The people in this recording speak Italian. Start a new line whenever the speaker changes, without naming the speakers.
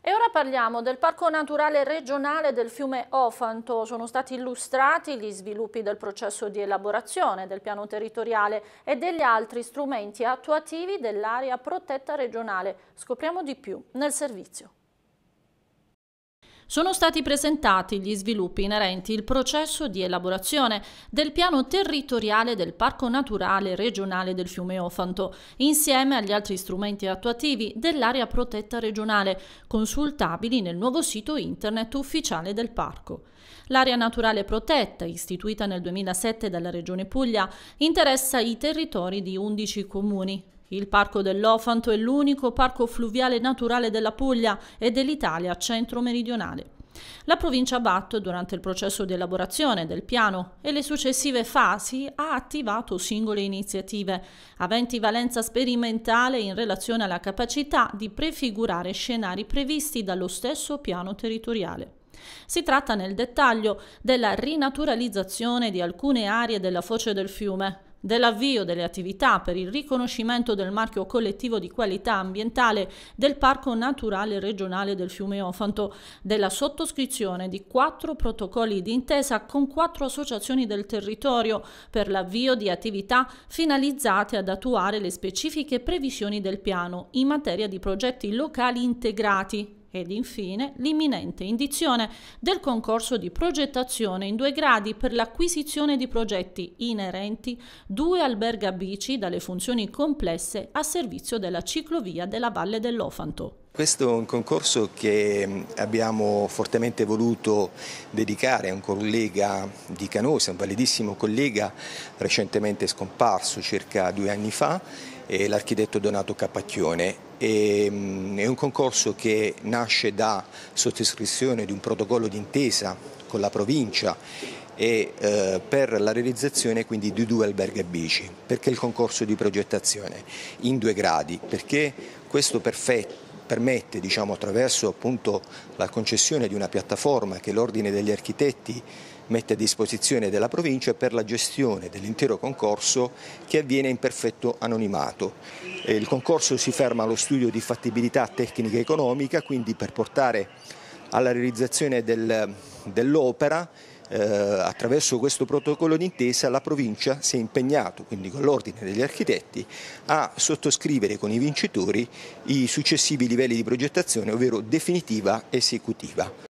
E ora parliamo del Parco Naturale Regionale del fiume Ofanto. Sono stati illustrati gli sviluppi del processo di elaborazione del piano territoriale e degli altri strumenti attuativi dell'area protetta regionale. Scopriamo di più nel servizio sono stati presentati gli sviluppi inerenti al processo di elaborazione del piano territoriale del Parco Naturale Regionale del Fiume Ofanto, insieme agli altri strumenti attuativi dell'area protetta regionale, consultabili nel nuovo sito internet ufficiale del Parco. L'area naturale protetta, istituita nel 2007 dalla Regione Puglia, interessa i territori di 11 comuni, il Parco dell'Ofanto è l'unico parco fluviale naturale della Puglia e dell'Italia centro-meridionale. La provincia BAT, durante il processo di elaborazione del piano e le successive fasi, ha attivato singole iniziative, aventi valenza sperimentale in relazione alla capacità di prefigurare scenari previsti dallo stesso piano territoriale. Si tratta nel dettaglio della rinaturalizzazione di alcune aree della foce del fiume, dell'avvio delle attività per il riconoscimento del marchio collettivo di qualità ambientale del Parco Naturale Regionale del Fiume Ofanto, della sottoscrizione di quattro protocolli d'intesa con quattro associazioni del territorio per l'avvio di attività finalizzate ad attuare le specifiche previsioni del piano in materia di progetti locali integrati ed infine l'imminente indizione del concorso di progettazione in due gradi per l'acquisizione di progetti inerenti due albergabici dalle funzioni complesse a servizio della ciclovia della Valle dell'Ofanto.
Questo è un concorso che mm, abbiamo fortemente voluto dedicare a un collega di Canosa, un validissimo collega recentemente scomparso circa due anni fa e l'architetto Donato Capacchione. E, mm, è un concorso che nasce da sottoscrizione di un protocollo d'intesa con la provincia e eh, per la realizzazione quindi di due alberghi a bici. Perché il concorso di progettazione? In due gradi, perché questo perfetto permette diciamo, attraverso appunto, la concessione di una piattaforma che l'Ordine degli Architetti mette a disposizione della provincia per la gestione dell'intero concorso che avviene in perfetto anonimato. Il concorso si ferma allo studio di fattibilità tecnica e economica, quindi per portare alla realizzazione del, dell'opera eh, attraverso questo protocollo d'intesa la provincia si è impegnato, quindi con l'ordine degli architetti, a sottoscrivere con i vincitori i successivi livelli di progettazione, ovvero definitiva esecutiva.